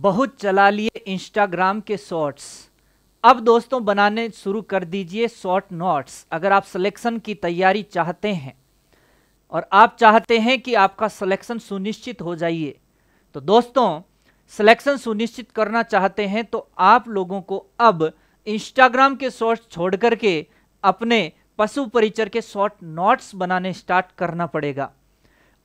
बहुत चला लिए इंस्टाग्राम के शॉर्ट्स अब दोस्तों बनाने शुरू कर दीजिए शॉर्ट नोट्स अगर आप सिलेक्शन की तैयारी चाहते हैं और आप चाहते हैं कि आपका सिलेक्शन सुनिश्चित हो जाइए तो दोस्तों सिलेक्शन सुनिश्चित करना चाहते हैं तो आप लोगों को अब इंस्टाग्राम के शॉर्ट्स छोड़ करके अपने पशु परिचर के शॉर्ट नोट्स बनाने स्टार्ट करना पड़ेगा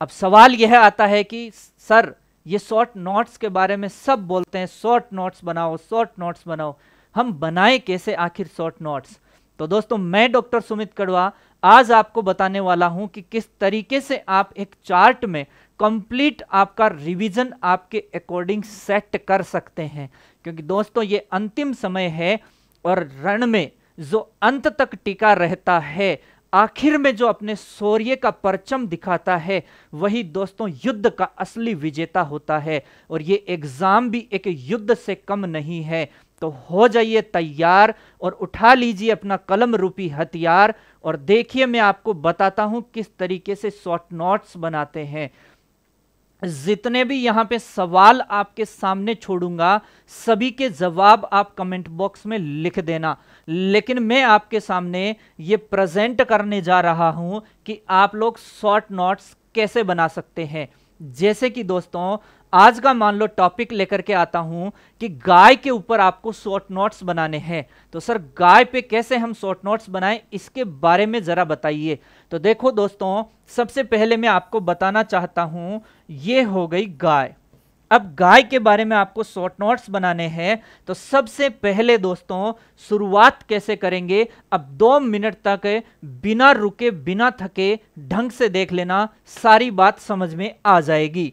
अब सवाल यह आता है कि सर ये शॉर्ट नोट्स के बारे में सब बोलते हैं शॉर्ट नोट्स बनाओ शॉर्ट नोट्स बनाओ हम बनाए कैसे आखिर शॉर्ट नोट्स तो दोस्तों मैं डॉक्टर सुमित कड़वा आज आपको बताने वाला हूं कि किस तरीके से आप एक चार्ट में कंप्लीट आपका रिवीजन आपके अकॉर्डिंग सेट कर सकते हैं क्योंकि दोस्तों ये अंतिम समय है और रण में जो अंत तक टिका रहता है आखिर में जो अपने शौर्य का परचम दिखाता है वही दोस्तों युद्ध का असली विजेता होता है और ये एग्जाम भी एक युद्ध से कम नहीं है तो हो जाइए तैयार और उठा लीजिए अपना कलम रूपी हथियार और देखिए मैं आपको बताता हूं किस तरीके से शॉर्ट नोट्स बनाते हैं जितने भी यहां पे सवाल आपके सामने छोड़ूंगा सभी के जवाब आप कमेंट बॉक्स में लिख देना लेकिन मैं आपके सामने ये प्रेजेंट करने जा रहा हूं कि आप लोग शॉर्ट नोट्स कैसे बना सकते हैं जैसे कि दोस्तों आज का मान लो टॉपिक लेकर के आता हूं कि गाय के ऊपर आपको शॉर्ट नोट्स बनाने हैं तो सर गाय पे कैसे हम शॉर्ट नोट्स बनाएं इसके बारे में ज़रा बताइए तो देखो दोस्तों सबसे पहले मैं आपको बताना चाहता हूं ये हो गई गाय अब गाय के बारे में आपको शॉर्ट नोट्स बनाने हैं तो सबसे पहले दोस्तों शुरुआत कैसे करेंगे अब दो मिनट तक बिना रुके बिना थके ढंग से देख लेना सारी बात समझ में आ जाएगी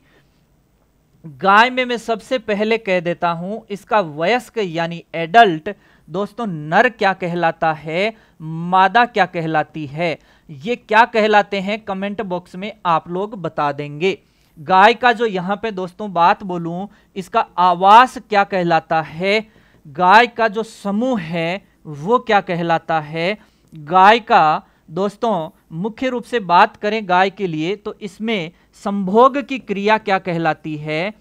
गाय में मैं सबसे पहले कह देता हूं इसका वयस्क यानी एडल्ट दोस्तों नर क्या कहलाता है मादा क्या कहलाती है ये क्या कहलाते हैं कमेंट बॉक्स में आप लोग बता देंगे गाय का जो यहाँ पे दोस्तों बात बोलूं इसका आवास क्या कहलाता है गाय का जो समूह है वो क्या कहलाता है गाय का दोस्तों मुख्य रूप से बात करें गाय के लिए तो इसमें संभोग की क्रिया क्या कहलाती है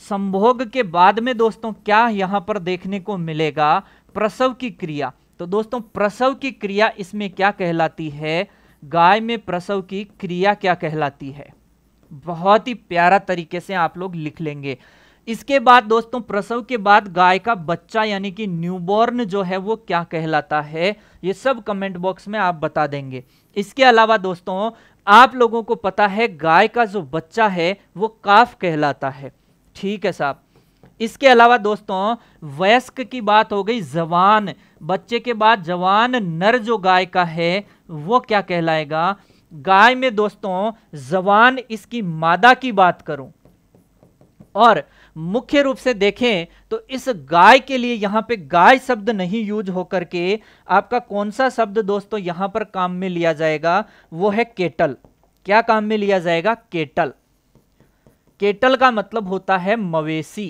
संभोग के बाद में दोस्तों क्या यहां पर देखने को मिलेगा प्रसव की क्रिया तो दोस्तों प्रसव की क्रिया इसमें क्या कहलाती है गाय में प्रसव की क्रिया क्या कहलाती है बहुत ही प्यारा तरीके से आप लोग लिख लेंगे इसके बाद दोस्तों प्रसव के बाद गाय का बच्चा यानी कि न्यूबॉर्न जो है वो क्या कहलाता है ये सब कमेंट बॉक्स में आप बता देंगे इसके अलावा दोस्तों आप लोगों को पता है गाय का जो बच्चा है वो काफ कहलाता है ठीक है साहब इसके अलावा दोस्तों वयस्क की बात हो गई जवान बच्चे के बाद जवान नर जो गाय का है वो क्या कहलाएगा गाय में दोस्तों जवान इसकी मादा की बात करूं और मुख्य रूप से देखें तो इस गाय के लिए यहां पे गाय शब्द नहीं यूज होकर के आपका कौन सा शब्द दोस्तों यहां पर काम में लिया जाएगा वो है केटल क्या काम में लिया जाएगा केटल केटल का मतलब होता है मवेशी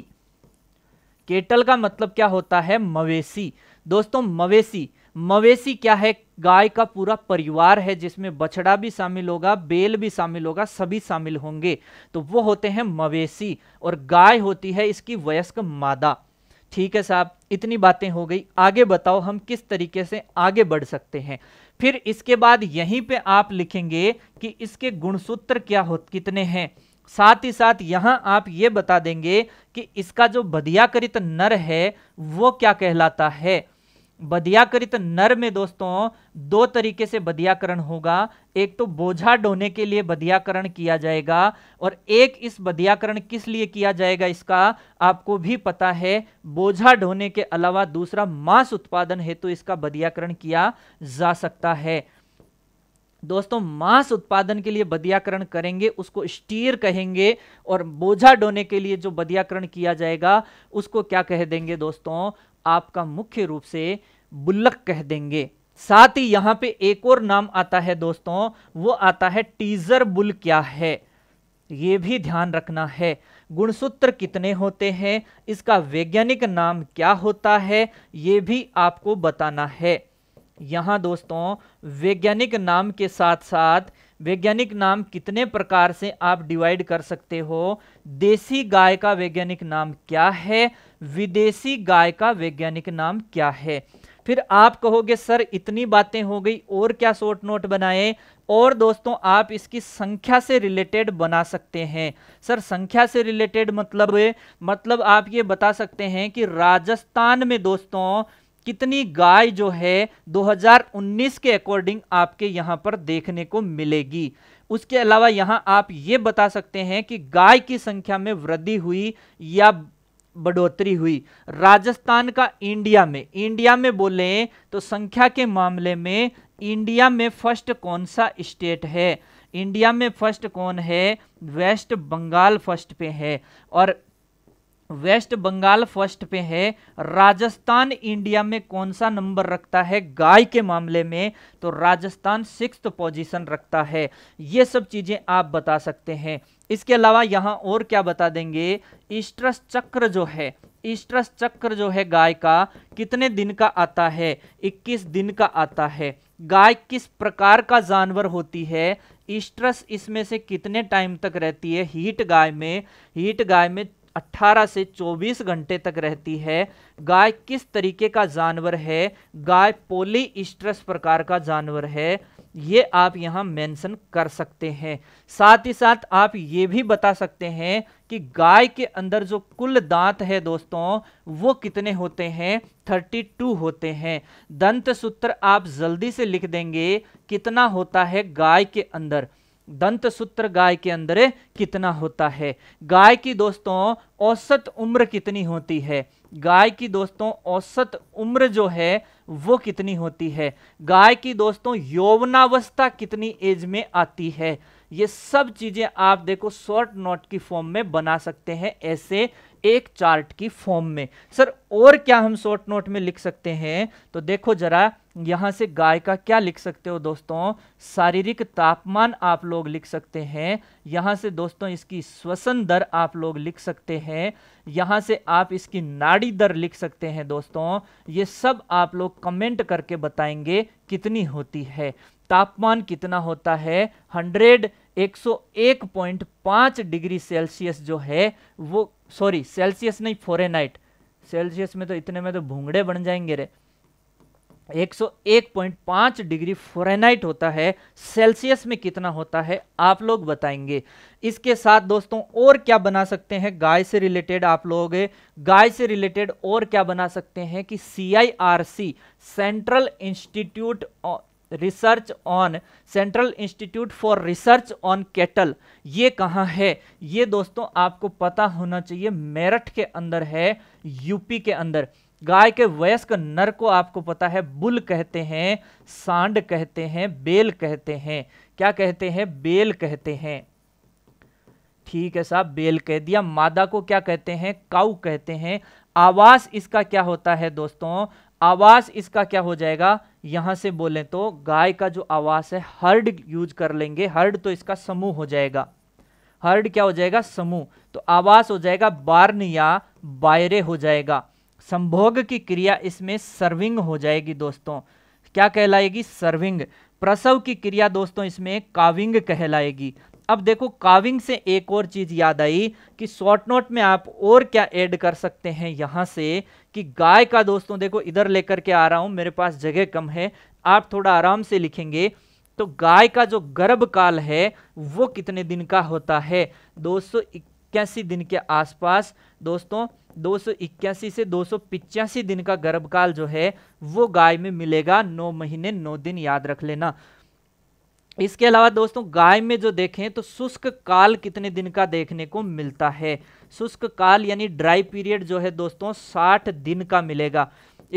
केटल का मतलब क्या होता है मवेशी दोस्तों मवेशी मवेशी क्या है गाय का पूरा परिवार है जिसमें बछड़ा भी शामिल होगा बेल भी शामिल होगा सभी शामिल होंगे तो वो होते हैं मवेशी और गाय होती है इसकी वयस्क मादा ठीक है साहब इतनी बातें हो गई आगे बताओ हम किस तरीके से आगे बढ़ सकते हैं फिर इसके बाद यहीं पे आप लिखेंगे कि इसके गुणसूत्र क्या हो कितने हैं साथ ही साथ यहां आप ये बता देंगे कि इसका जो बदियाकृत नर है वो क्या कहलाता है बदियाकृत नर में दोस्तों दो तरीके से बदियाकरण होगा एक तो बोझा ढोने के लिए बदियाकरण किया जाएगा और एक इस बदियाकरण किस लिए किया जाएगा इसका आपको भी पता है बोझा ढोने के अलावा दूसरा मांस उत्पादन हेतु तो इसका बदियाकरण किया जा सकता है दोस्तों मांस उत्पादन के लिए बदियाकरण करेंगे उसको स्टीर कहेंगे और बोझा डोने के लिए जो बदियाकरण किया जाएगा उसको क्या कह देंगे दोस्तों आपका मुख्य रूप से बुल्लक कह देंगे साथ ही यहां पे एक और नाम आता है दोस्तों वो आता है टीजर बुल क्या है ये भी ध्यान रखना है गुणसूत्र कितने होते हैं इसका वैज्ञानिक नाम क्या होता है ये भी आपको बताना है यहाँ दोस्तों वैज्ञानिक नाम के साथ साथ वैज्ञानिक नाम कितने प्रकार से आप डिवाइड कर सकते हो देसी गाय का वैज्ञानिक नाम क्या है विदेशी गाय का वैज्ञानिक नाम क्या है फिर आप कहोगे सर इतनी बातें हो गई और क्या शॉर्ट नोट बनाए और दोस्तों आप इसकी संख्या से रिलेटेड बना सकते हैं सर संख्या से रिलेटेड मतलब मतलब आप ये बता सकते हैं कि राजस्थान में दोस्तों कितनी गाय जो है 2019 के अकॉर्डिंग आपके यहाँ पर देखने को मिलेगी उसके अलावा यहाँ आप ये बता सकते हैं कि गाय की संख्या में वृद्धि हुई या बढ़ोतरी हुई राजस्थान का इंडिया में इंडिया में बोले तो संख्या के मामले में इंडिया में फर्स्ट कौन सा स्टेट है इंडिया में फर्स्ट कौन है वेस्ट बंगाल फर्स्ट पे है और वेस्ट बंगाल फर्स्ट पे है राजस्थान इंडिया में कौन सा नंबर रखता है गाय के मामले में तो राजस्थान सिक्स पोजीशन रखता है ये सब चीज़ें आप बता सकते हैं इसके अलावा यहाँ और क्या बता देंगे ईस्ट्रस चक्र जो है ईस्ट्रस चक्र जो है गाय का कितने दिन का आता है 21 दिन का आता है गाय किस प्रकार का जानवर होती है ईस्ट्रस इसमें से कितने टाइम तक रहती है हीट गाय में हीट गाय में 18 से 24 घंटे तक रहती है गाय किस तरीके का जानवर है गाय पोली स्ट्रेस प्रकार का जानवर है ये आप यहाँ मेंशन कर सकते हैं साथ ही साथ आप ये भी बता सकते हैं कि गाय के अंदर जो कुल दांत है दोस्तों वो कितने होते हैं 32 होते हैं दंत सूत्र आप जल्दी से लिख देंगे कितना होता है गाय के अंदर दंत सूत्र गाय के अंदर कितना होता है गाय की दोस्तों औसत उम्र कितनी होती है गाय की दोस्तों औसत उम्र जो है वो कितनी होती है गाय की दोस्तों यौवनावस्था कितनी एज में आती है ये सब चीजें आप देखो शॉर्ट नोट की फॉर्म में बना सकते हैं ऐसे एक चार्ट की फॉर्म में सर और क्या हम शॉर्ट नोट में लिख सकते हैं तो देखो जरा यहाँ से गाय का क्या लिख सकते हो दोस्तों शारीरिक तापमान आप लोग लिख सकते हैं यहाँ से दोस्तों इसकी श्वसन दर आप लोग लिख सकते हैं यहाँ से आप इसकी नाड़ी दर लिख सकते हैं दोस्तों ये सब आप लोग कमेंट करके बताएंगे कितनी होती है तापमान कितना होता है हंड्रेड 101.5 डिग्री सेल्सियस जो है वो सॉरी सेल्सियस नहीं फोरेनाइट सेल्सियस में तो इतने में तो भूंगड़े बन जाएंगे रे 101.5 डिग्री फोरेनाइट होता है सेल्सियस में कितना होता है आप लोग बताएंगे इसके साथ दोस्तों और क्या बना सकते हैं गाय से रिलेटेड आप लोग गाय से रिलेटेड और क्या बना सकते हैं कि C central institute research on central institute for research on cattle ये कहाँ है ये दोस्तों आपको पता होना चाहिए मेरठ के अंदर है यूपी के अंदर गाय के वयस्क नर को आपको पता है बुल कहते हैं सांड कहते हैं बेल कहते हैं क्या कहते हैं बेल कहते हैं ठीक है साहब बेल कह दिया मादा को क्या कहते हैं काऊ कहते हैं आवास इसका क्या होता है दोस्तों आवास इसका क्या हो जाएगा यहां से बोले तो गाय का जो आवास है हर्ड यूज कर लेंगे हर्ड तो इसका समूह हो जाएगा हर्ड क्या हो जाएगा समूह तो आवास हो जाएगा बार्न या बायरे हो जाएगा संभोग की क्रिया इसमें सर्विंग हो जाएगी दोस्तों क्या कहलाएगी सर्विंग प्रसव की क्रिया दोस्तों इसमें काविंग कहलाएगी अब देखो काविंग से एक और चीज़ याद आई कि शॉर्ट नोट में आप और क्या ऐड कर सकते हैं यहाँ से कि गाय का दोस्तों देखो इधर लेकर के आ रहा हूँ मेरे पास जगह कम है आप थोड़ा आराम से लिखेंगे तो गाय का जो गर्भकाल है वो कितने दिन का होता है दो दिन के आसपास दोस्तों दो से दो दिन का गर्भकाल जो है वो गाय में मिलेगा नौ महीने नौ दिन याद रख लेना इसके अलावा दोस्तों गाय में जो देखें तो शुष्क काल कितने दिन का देखने को मिलता है शुष्क काल यानी ड्राई पीरियड जो है दोस्तों 60 दिन का मिलेगा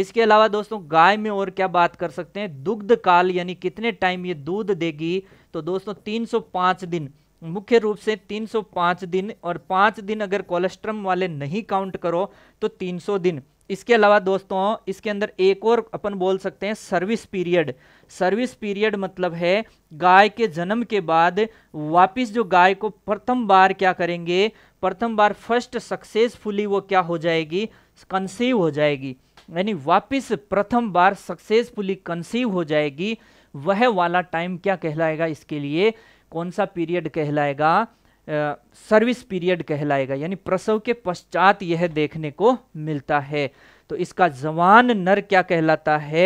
इसके अलावा दोस्तों गाय में और क्या बात कर सकते हैं दुग्ध काल यानी कितने टाइम ये दूध देगी तो दोस्तों 305 दिन मुख्य रूप से 305 दिन और पाँच दिन अगर कोलेस्ट्रम वाले नहीं काउंट करो तो 300 दिन इसके अलावा दोस्तों इसके अंदर एक और अपन बोल सकते हैं सर्विस पीरियड सर्विस पीरियड मतलब है गाय के जन्म के बाद वापस जो गाय को प्रथम बार क्या करेंगे प्रथम बार फर्स्ट सक्सेसफुली वो क्या हो जाएगी कंसीव हो जाएगी यानी वापस प्रथम बार सक्सेसफुली कंसीव हो जाएगी वह वाला टाइम क्या कहलाएगा इसके लिए कौन सा पीरियड कहलाएगा सर्विस पीरियड कहलाएगा यानी प्रसव के पश्चात यह देखने को मिलता है तो इसका जवान नर क्या कहलाता है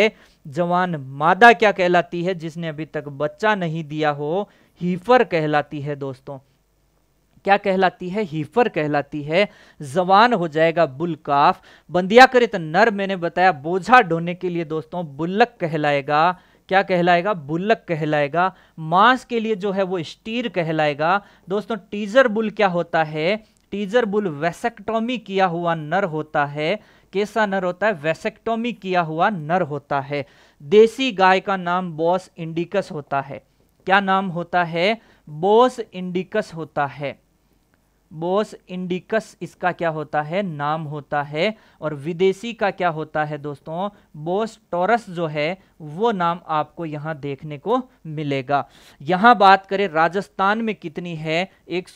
जवान मादा क्या कहलाती है जिसने अभी तक बच्चा नहीं दिया हो हीफर कहलाती है दोस्तों क्या कहलाती है हीफर कहलाती है जवान हो जाएगा बुलकाफ बंदियाकृत नर मैंने बताया बोझा ढोने के लिए दोस्तों बुल्लक कहलाएगा क्या कहलाएगा बुल्लक कहलाएगा मांस के लिए जो है वो स्टीर कहलाएगा दोस्तों टीजर बुल क्या होता है टीजर बुल वेसेक्टोमी किया हुआ नर होता है कैसा नर होता है वेसेक्टोमी किया हुआ नर होता है देसी गाय का नाम बॉस इंडिकस होता है क्या नाम होता है बॉस इंडिकस होता है बोस इंडिकस इसका क्या होता है नाम होता है और विदेशी का क्या होता है दोस्तों बोस टोरस जो है वो नाम आपको यहाँ देखने को मिलेगा यहाँ बात करें राजस्थान में कितनी है एक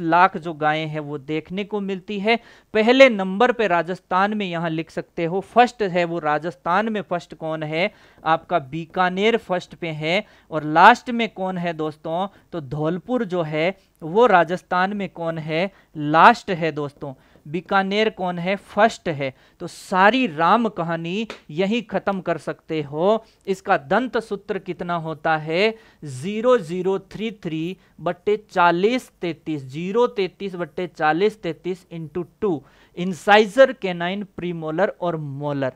लाख जो गायें हैं वो देखने को मिलती है पहले नंबर पे राजस्थान में यहाँ लिख सकते हो फर्स्ट है वो राजस्थान में फर्स्ट कौन है आपका बीकानेर फर्स्ट पे है और लास्ट में कौन है दोस्तों तो धौलपुर जो है वो राजस्थान में कौन है लास्ट है दोस्तों बीकानेर कौन है फर्स्ट है तो सारी राम कहानी यही खत्म कर सकते हो इसका दंत सूत्र कितना होता है जीरो जीरो थ्री थ्री बट्टे चालीस तैतीस जीरो तैतीस बट्टे चालीस तैतीस into two incisor nine premolar और मोलर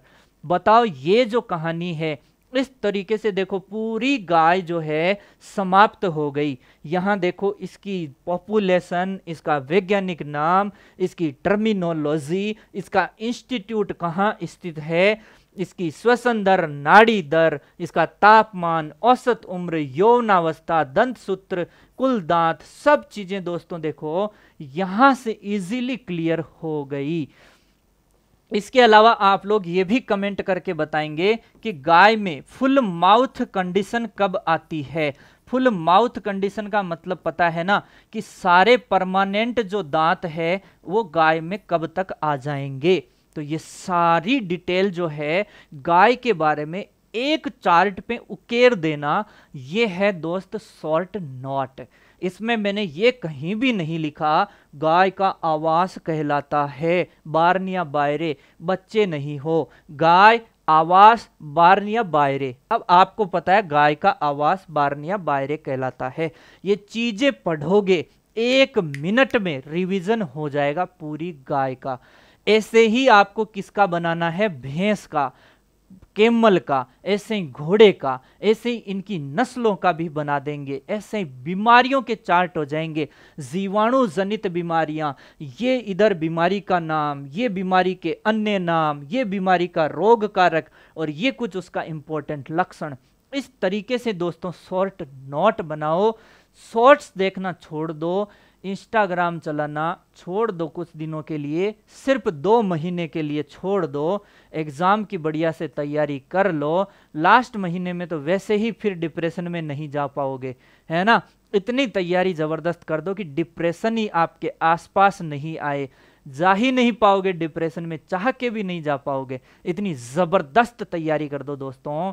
बताओ ये जो कहानी है इस तरीके से देखो पूरी गाय जो है समाप्त हो गई यहाँ देखो इसकी पॉपुलेशन इसका वैज्ञानिक नाम इसकी टर्मिनोलॉजी इसका इंस्टीट्यूट कहाँ स्थित है इसकी श्वसन दर नाड़ी दर इसका तापमान औसत उम्र यौनावस्था दंत सूत्र कुल दांत सब चीज़ें दोस्तों देखो यहाँ से इजीली क्लियर हो गई इसके अलावा आप लोग ये भी कमेंट करके बताएंगे कि गाय में फुल माउथ कंडीशन कब आती है फुल माउथ कंडीशन का मतलब पता है ना कि सारे परमानेंट जो दांत है वो गाय में कब तक आ जाएंगे तो ये सारी डिटेल जो है गाय के बारे में एक चार्ट पे उकेर देना ये है दोस्त शॉर्ट नॉट इसमें मैंने ये कहीं भी नहीं लिखा गाय का आवास कहलाता है बारनिया बायरे बच्चे नहीं हो गाय आवास बारनिया बायरे अब आपको पता है गाय का आवास बारनिया बायरे कहलाता है ये चीज़ें पढ़ोगे एक मिनट में रिवीजन हो जाएगा पूरी गाय का ऐसे ही आपको किसका बनाना है भैंस का केमल का ऐसे ही घोड़े का ऐसे ही इनकी नस्लों का भी बना देंगे ऐसे ही बीमारियों के चार्ट हो जाएंगे जीवाणु जनित बीमारियां ये इधर बीमारी का नाम ये बीमारी के अन्य नाम ये बीमारी का रोग कारक और ये कुछ उसका इंपॉर्टेंट लक्षण इस तरीके से दोस्तों शॉर्ट नोट बनाओ शॉर्ट्स देखना छोड़ दो इंस्टाग्राम चलाना छोड़ दो कुछ दिनों के लिए सिर्फ दो महीने के लिए छोड़ दो एग्ज़ाम की बढ़िया से तैयारी कर लो लास्ट महीने में तो वैसे ही फिर डिप्रेशन में नहीं जा पाओगे है ना इतनी तैयारी ज़बरदस्त कर दो कि डिप्रेशन ही आपके आसपास नहीं आए जा ही नहीं पाओगे डिप्रेशन में चाह के भी नहीं जा पाओगे इतनी ज़बरदस्त तैयारी कर दो दोस्तों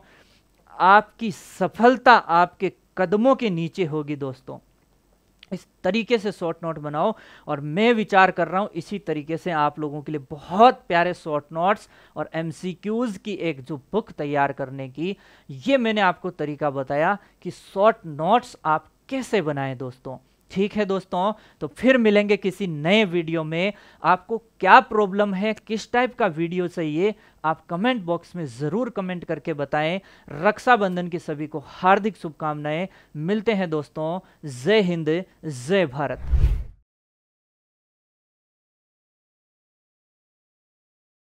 आपकी सफलता आपके कदमों के नीचे होगी दोस्तों इस तरीके से शॉर्ट नोट बनाओ और मैं विचार कर रहा हूँ इसी तरीके से आप लोगों के लिए बहुत प्यारे शॉर्ट नोट्स और एम की एक जो बुक तैयार करने की ये मैंने आपको तरीका बताया कि शॉर्ट नोट्स आप कैसे बनाएं दोस्तों ठीक है दोस्तों तो फिर मिलेंगे किसी नए वीडियो में आपको क्या प्रॉब्लम है किस टाइप का वीडियो चाहिए आप कमेंट बॉक्स में ज़रूर कमेंट करके बताएं रक्षाबंधन की सभी को हार्दिक शुभकामनाएं मिलते हैं दोस्तों जय हिंद जय भारत